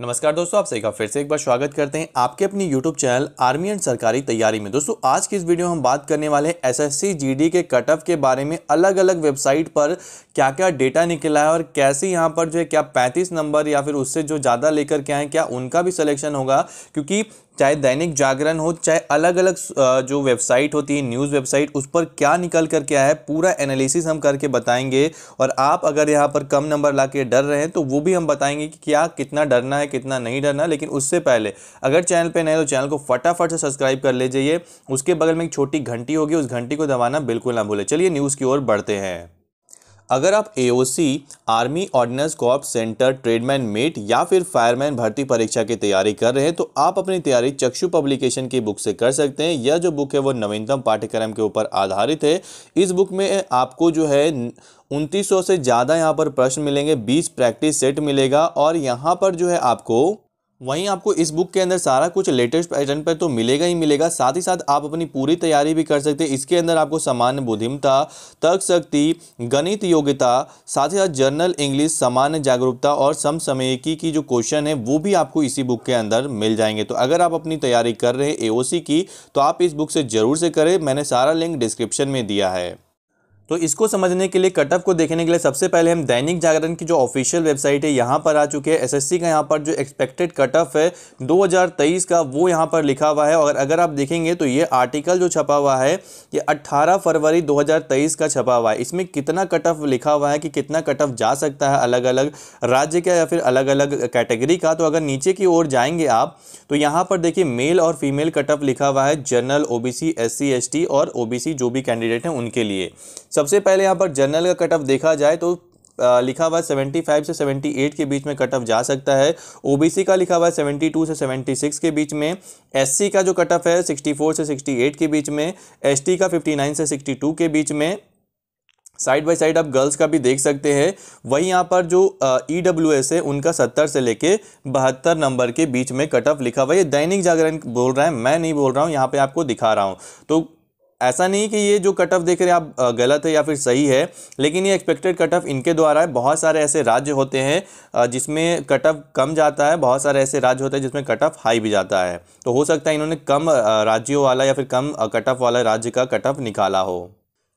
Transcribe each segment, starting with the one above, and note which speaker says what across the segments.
Speaker 1: नमस्कार दोस्तों आप सभी का फिर से एक बार स्वागत करते हैं आपके अपनी YouTube चैनल आर्मी एंड सरकारी तैयारी में दोस्तों आज की इस वीडियो में हम बात करने वाले हैं एसएससी जीडी के कट ऑफ के बारे में अलग अलग वेबसाइट पर क्या क्या डेटा निकला है और कैसे यहाँ पर जो है क्या पैंतीस नंबर या फिर उससे जो ज़्यादा लेकर के आए क्या उनका भी सलेक्शन होगा क्योंकि चाहे दैनिक जागरण हो चाहे अलग अलग जो वेबसाइट होती है न्यूज़ वेबसाइट उस पर क्या निकल कर क्या है पूरा एनालिसिस हम करके बताएंगे और आप अगर यहाँ पर कम नंबर ला के डर रहे हैं तो वो भी हम बताएंगे कि क्या कितना डरना है कितना नहीं डरना लेकिन उससे पहले अगर चैनल पर नए तो चैनल को फटाफट से सब्सक्राइब कर लीजिए उसके बगल में एक छोटी घंटी होगी उस घंटी को दबाना बिल्कुल ना भूलें चलिए न्यूज़ की ओर बढ़ते हैं अगर आप AOC army ordnance corps centre tradesman mate या फिर फायरमैन भर्ती परीक्षा की तैयारी कर रहे हैं तो आप अपनी तैयारी चक्षु पब्लिकेशन की बुक से कर सकते हैं यह जो बुक है वो नवीनतम पाठ्यक्रम के ऊपर आधारित है इस बुक में आपको जो है उनतीस से ज़्यादा यहाँ पर प्रश्न मिलेंगे बीस प्रैक्टिस सेट मिलेगा और यहाँ पर जो है आपको वहीं आपको इस बुक के अंदर सारा कुछ लेटेस्ट पैटर्न पर तो मिलेगा ही मिलेगा साथ ही साथ आप अपनी पूरी तैयारी भी कर सकते हैं इसके अंदर आपको सामान्य बुद्धिमता तर्क शक्ति गणित योग्यता साथ ही साथ जर्नल इंग्लिश सामान्य जागरूकता और समसमयिकी की जो क्वेश्चन है वो भी आपको इसी बुक के अंदर मिल जाएंगे तो अगर आप अपनी तैयारी कर रहे हैं ए की तो आप इस बुक से ज़रूर से करें मैंने सारा लिंक डिस्क्रिप्शन में दिया है तो इसको समझने के लिए कट ऑफ को देखने के लिए सबसे पहले हम दैनिक जागरण की जो ऑफिशियल वेबसाइट है यहाँ पर आ चुके हैं एसएससी का यहाँ पर जो एक्सपेक्टेड कट ऑफ है 2023 का वो यहाँ पर लिखा हुआ है और अगर आप देखेंगे तो ये आर्टिकल जो छपा हुआ है ये 18 फरवरी 2023 का छपा हुआ है इसमें कितना कट ऑफ लिखा हुआ है कि कितना कट ऑफ जा सकता है अलग अलग राज्य का या फिर अलग अलग कैटेगरी का तो अगर नीचे की ओर जाएंगे आप तो यहाँ पर देखिए मेल और फीमेल कट ऑफ लिखा हुआ है जनरल ओ बी सी और ओ जो भी कैंडिडेट हैं उनके लिए सबसे पहले यहाँ पर जनरल का कट ऑफ देखा जाए तो लिखा हुआ है सेवेंटी फाइव से सेवेंटी एट के बीच में कट ऑफ जा सकता है ओबीसी का लिखा हुआ है सेवेंटी टू से सेवेंटी सिक्स के बीच में एससी का जो कट ऑफ है सिक्सटी फोर से सिक्सटी एट के बीच में एसटी का फिफ्टी नाइन से सिक्सटी टू के बीच में साइड बाय साइड आप गर्ल्स का भी देख सकते हैं वहीं यहाँ पर जो ई डब्ल्यू एस है उनका सत्तर से लेके बहत्तर नंबर के बीच में कट ऑफ लिखा हुआ है दैनिक जागरण बोल रहा है मैं नहीं बोल रहा हूँ यहाँ पे आपको दिखा रहा हूँ तो ऐसा नहीं कि ये जो कट ऑफ देख रहे हैं आप गलत है या फिर सही है लेकिन ये एक्सपेक्टेड कट ऑफ इनके द्वारा है बहुत सारे ऐसे राज्य होते हैं जिसमें कट ऑफ कम जाता है बहुत सारे ऐसे राज्य होते हैं जिसमें कट ऑफ हाई भी जाता है तो हो सकता है इन्होंने कम राज्यों वाला या फिर कम कट ऑफ वाला राज्य का कट ऑफ निकाला हो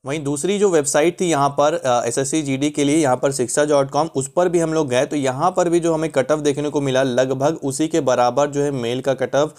Speaker 1: वहीं दूसरी जो वेबसाइट थी यहाँ पर एस एस के लिए यहाँ पर शिक्षा डॉट कॉम उस पर भी हम लोग गए तो यहाँ पर भी जो हमें कट ऑफ देखने को मिला लगभग उसी के बराबर जो है मेल का cut off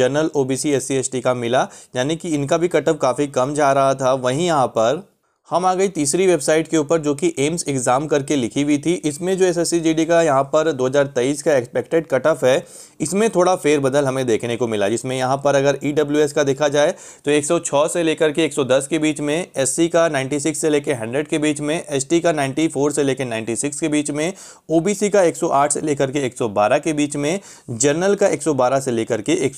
Speaker 1: general O B C S का मिला यानी कि इनका भी कट ऑफ काफ़ी कम जा रहा था वहीं यहाँ पर हम आ गई तीसरी वेबसाइट के ऊपर जो कि एम्स एग्ज़ाम करके लिखी हुई थी इसमें जो एस एस का यहाँ पर 2023 का एक्सपेक्टेड कट ऑफ है इसमें थोड़ा फेरबदल हमें देखने को मिला जिसमें यहाँ पर अगर ई e का देखा जाए तो 106 से लेकर के 110 के बीच में एस का 96 से लेकर 100 के बीच में एस का 94 से लेकर 96 के बीच में ओ का एक से लेकर के एक के बीच में जनरल का एक से लेकर के एक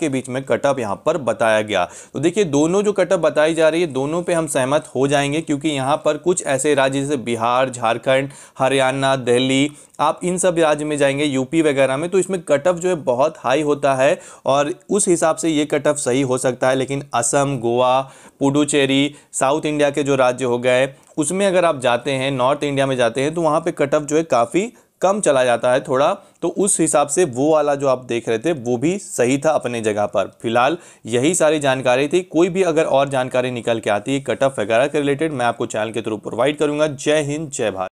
Speaker 1: के बीच में कटअप यहाँ पर बताया गया तो देखिए दोनों जो कटअप बताई जा रही है दोनों पर हम सहमत हो जाएंगे जाएंगे क्योंकि यहाँ पर कुछ ऐसे राज्य जैसे बिहार झारखंड हरियाणा दिल्ली आप इन सब राज्य में जाएंगे यूपी वगैरह में तो इसमें कट ऑफ जो है बहुत हाई होता है और उस हिसाब से ये कट ऑफ सही हो सकता है लेकिन असम गोवा पुडुचेरी साउथ इंडिया के जो राज्य हो गए उसमें अगर आप जाते हैं नॉर्थ इंडिया में जाते हैं तो वहाँ पर कट ऑफ जो है काफ़ी कम चला जाता है थोड़ा तो उस हिसाब से वो वाला जो आप देख रहे थे वो भी सही था अपने जगह पर फिलहाल यही सारी जानकारी थी कोई भी अगर और जानकारी निकल के आती है कट ऑफ वगैरह के रिलेटेड मैं आपको चैनल के थ्रू प्रोवाइड करूँगा जय हिंद जय भारत